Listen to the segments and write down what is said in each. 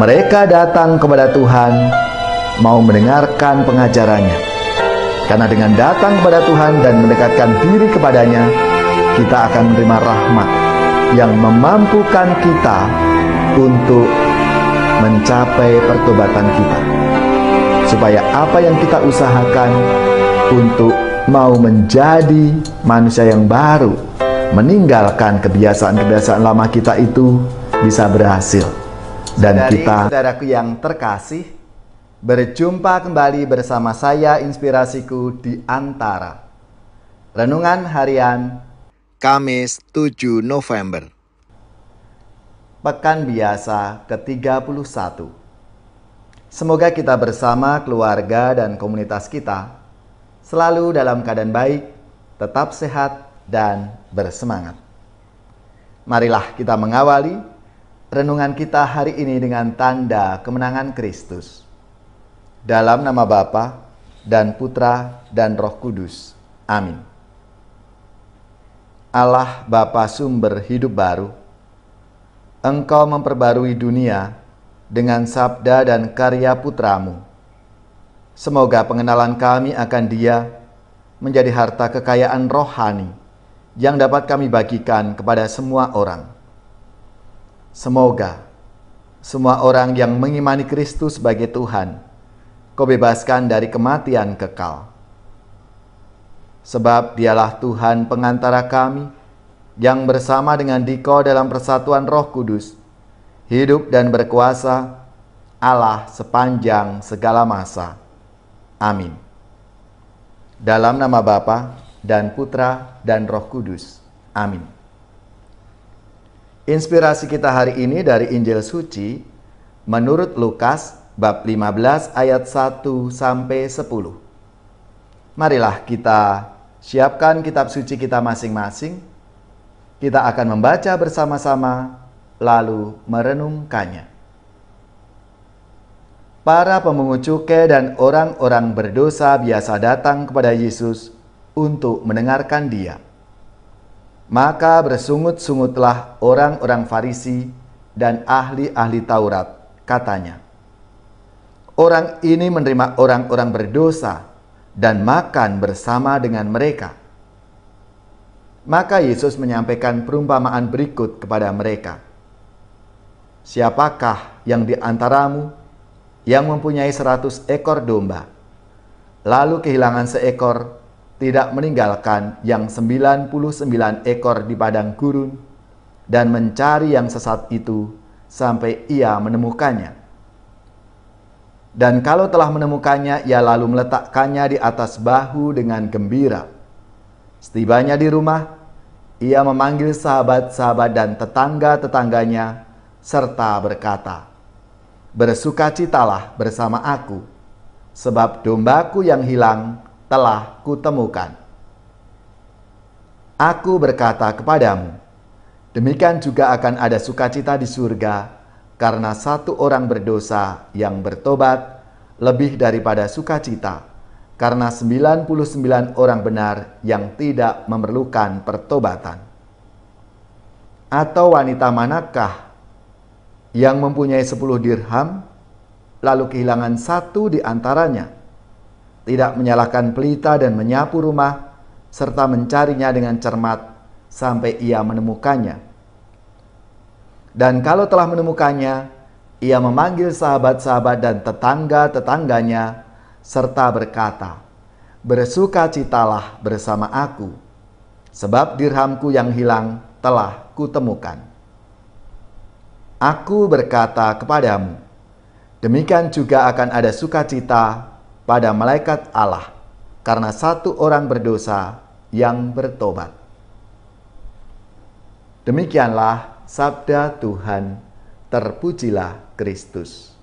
Mereka datang kepada Tuhan mau mendengarkan pengajarannya. Karena dengan datang kepada Tuhan dan mendekatkan diri kepadanya, kita akan menerima rahmat yang memampukan kita untuk mencapai pertobatan kita. Supaya apa yang kita usahakan untuk mau menjadi manusia yang baru, meninggalkan kebiasaan-kebiasaan lama kita itu bisa berhasil dan Sedari kita saudaraku yang terkasih berjumpa kembali bersama saya inspirasiku di antara renungan harian Kamis 7 November pekan biasa ke-31 Semoga kita bersama keluarga dan komunitas kita selalu dalam keadaan baik, tetap sehat dan bersemangat. Marilah kita mengawali renungan kita hari ini dengan tanda kemenangan Kristus. Dalam nama Bapa dan Putra dan Roh Kudus. Amin. Allah Bapa sumber hidup baru, Engkau memperbarui dunia dengan sabda dan karya putramu. Semoga pengenalan kami akan dia menjadi harta kekayaan rohani yang dapat kami bagikan kepada semua orang Semoga semua orang yang mengimani Kristus sebagai Tuhan, kau bebaskan dari kematian kekal. Sebab dialah Tuhan pengantara kami, yang bersama dengan Diko dalam persatuan roh kudus, hidup dan berkuasa, Allah sepanjang segala masa. Amin. Dalam nama Bapa dan Putra dan Roh Kudus. Amin. Inspirasi kita hari ini dari Injil Suci menurut Lukas bab 15 ayat 1 sampai 10. Marilah kita siapkan kitab suci kita masing-masing. Kita akan membaca bersama-sama lalu merenungkannya. Para pemungut cukai dan orang-orang berdosa biasa datang kepada Yesus untuk mendengarkan dia. Maka bersungut-sungutlah orang-orang Farisi dan ahli-ahli Taurat, katanya. Orang ini menerima orang-orang berdosa dan makan bersama dengan mereka. Maka Yesus menyampaikan perumpamaan berikut kepada mereka. Siapakah yang di antaramu yang mempunyai seratus ekor domba, lalu kehilangan seekor tidak meninggalkan yang 99 ekor di padang gurun dan mencari yang sesat itu sampai ia menemukannya. Dan kalau telah menemukannya, ia lalu meletakkannya di atas bahu dengan gembira. Setibanya di rumah, ia memanggil sahabat-sahabat dan tetangga-tetangganya serta berkata, Bersukacitalah bersama aku, sebab dombaku yang hilang telah kutemukan. Aku berkata kepadamu, demikian juga akan ada sukacita di surga karena satu orang berdosa yang bertobat lebih daripada sukacita karena 99 orang benar yang tidak memerlukan pertobatan. Atau wanita manakah yang mempunyai 10 dirham lalu kehilangan satu di antaranya? tidak menyalahkan pelita dan menyapu rumah, serta mencarinya dengan cermat sampai ia menemukannya. Dan kalau telah menemukannya, ia memanggil sahabat-sahabat dan tetangga-tetangganya, serta berkata, Bersukacitalah bersama aku, sebab dirhamku yang hilang telah kutemukan. Aku berkata kepadamu, demikian juga akan ada sukacita pada malaikat Allah karena satu orang berdosa yang bertobat. Demikianlah sabda Tuhan, terpujilah Kristus.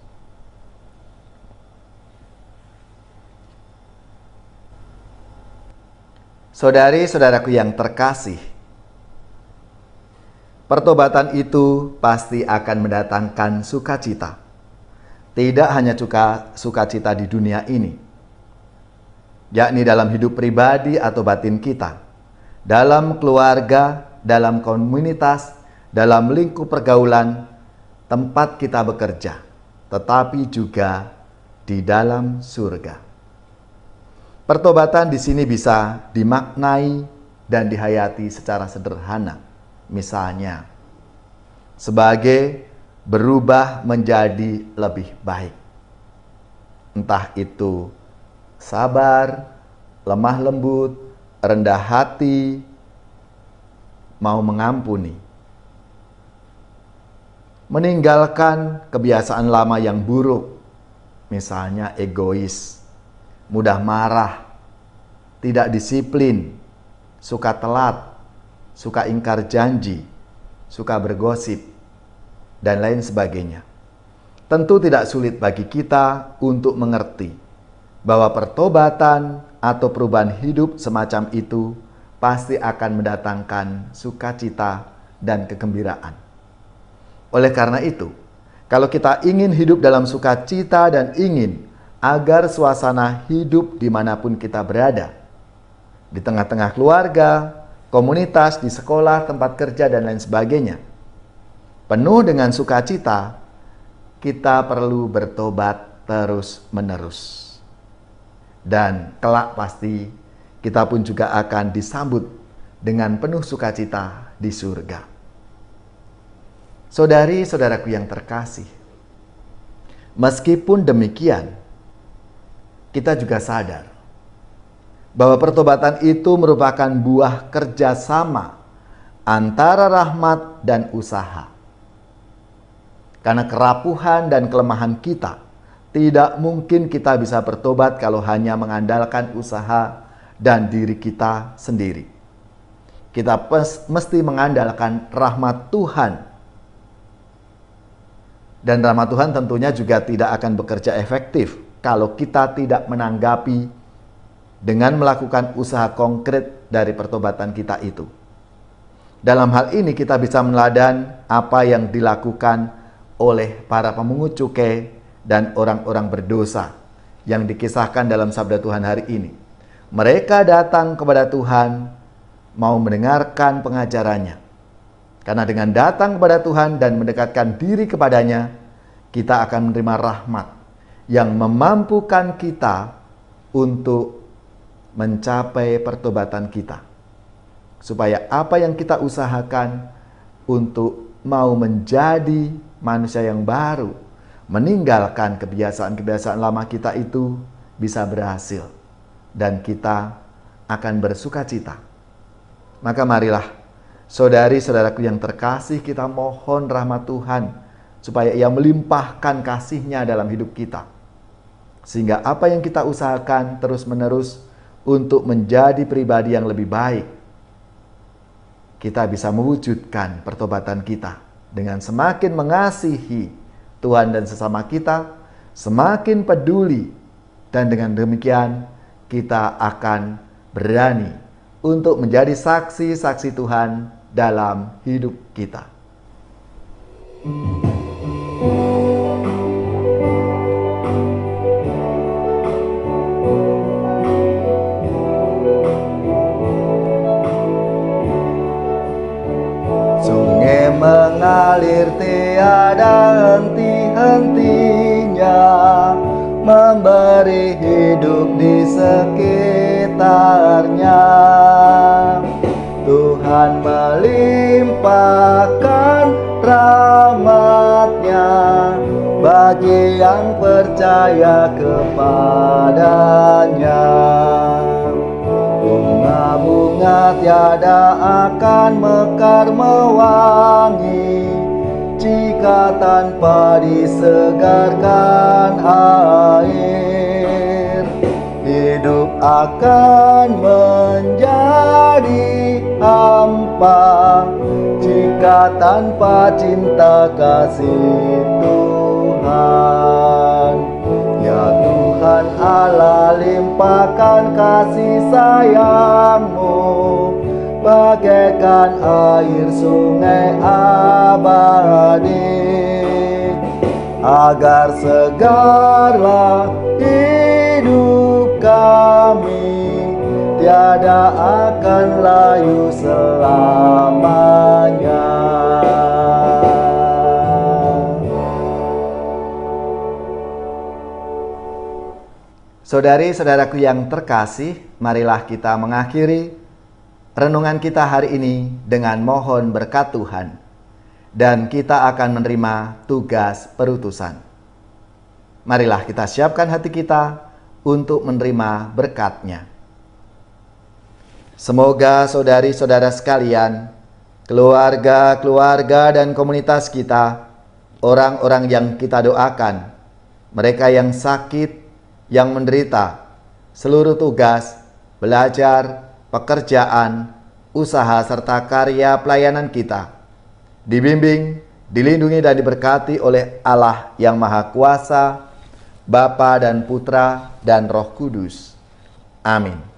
Saudari-saudaraku yang terkasih, pertobatan itu pasti akan mendatangkan sukacita tidak hanya suka sukacita di dunia ini, yakni dalam hidup pribadi atau batin kita, dalam keluarga, dalam komunitas, dalam lingkup pergaulan, tempat kita bekerja, tetapi juga di dalam surga. Pertobatan di sini bisa dimaknai dan dihayati secara sederhana, misalnya sebagai berubah menjadi lebih baik. Entah itu sabar, lemah lembut, rendah hati, mau mengampuni. Meninggalkan kebiasaan lama yang buruk, misalnya egois, mudah marah, tidak disiplin, suka telat, suka ingkar janji, suka bergosip dan lain sebagainya. Tentu tidak sulit bagi kita untuk mengerti bahwa pertobatan atau perubahan hidup semacam itu pasti akan mendatangkan sukacita dan kegembiraan. Oleh karena itu, kalau kita ingin hidup dalam sukacita dan ingin agar suasana hidup dimanapun kita berada, di tengah-tengah keluarga, komunitas, di sekolah, tempat kerja, dan lain sebagainya, penuh dengan sukacita, kita perlu bertobat terus-menerus. Dan kelak pasti kita pun juga akan disambut dengan penuh sukacita di surga. Saudari-saudaraku yang terkasih, meskipun demikian, kita juga sadar bahwa pertobatan itu merupakan buah kerjasama antara rahmat dan usaha karena kerapuhan dan kelemahan kita, tidak mungkin kita bisa bertobat kalau hanya mengandalkan usaha dan diri kita sendiri. Kita mesti mengandalkan rahmat Tuhan. Dan rahmat Tuhan tentunya juga tidak akan bekerja efektif kalau kita tidak menanggapi dengan melakukan usaha konkret dari pertobatan kita itu. Dalam hal ini kita bisa meladan apa yang dilakukan oleh para pemungut cukai dan orang-orang berdosa yang dikisahkan dalam sabda Tuhan hari ini. Mereka datang kepada Tuhan mau mendengarkan pengajarannya. Karena dengan datang kepada Tuhan dan mendekatkan diri kepadanya, kita akan menerima rahmat yang memampukan kita untuk mencapai pertobatan kita. Supaya apa yang kita usahakan untuk mau menjadi manusia yang baru, meninggalkan kebiasaan-kebiasaan lama kita itu bisa berhasil dan kita akan bersuka cita. Maka marilah saudari-saudaraku yang terkasih kita mohon rahmat Tuhan supaya ia melimpahkan kasih-Nya dalam hidup kita. Sehingga apa yang kita usahakan terus-menerus untuk menjadi pribadi yang lebih baik, kita bisa mewujudkan pertobatan kita dengan semakin mengasihi Tuhan dan sesama kita, semakin peduli, dan dengan demikian kita akan berani untuk menjadi saksi-saksi Tuhan dalam hidup kita. Mm -hmm. Tuhan melimpahkan rahmatnya bagi yang percaya kepadanya Bunga-bunga tiada akan mekar mewangi Jika tanpa disegarkan air Hidup akan menjadi hampa jika tanpa cinta kasih Tuhan ya Tuhan Allah limpahkan kasih sayangmu bagaikan air sungai abadi agar segarlah kami tiada akan layu selamanya Saudari-saudaraku yang terkasih, marilah kita mengakhiri renungan kita hari ini dengan mohon berkat Tuhan. Dan kita akan menerima tugas perutusan. Marilah kita siapkan hati kita untuk menerima berkatnya. Semoga saudari-saudara sekalian, keluarga-keluarga dan komunitas kita, orang-orang yang kita doakan, mereka yang sakit, yang menderita, seluruh tugas, belajar, pekerjaan, usaha serta karya pelayanan kita. Dibimbing, dilindungi dan diberkati oleh Allah yang Maha Kuasa, Bapa dan Putra dan Roh Kudus. Amin.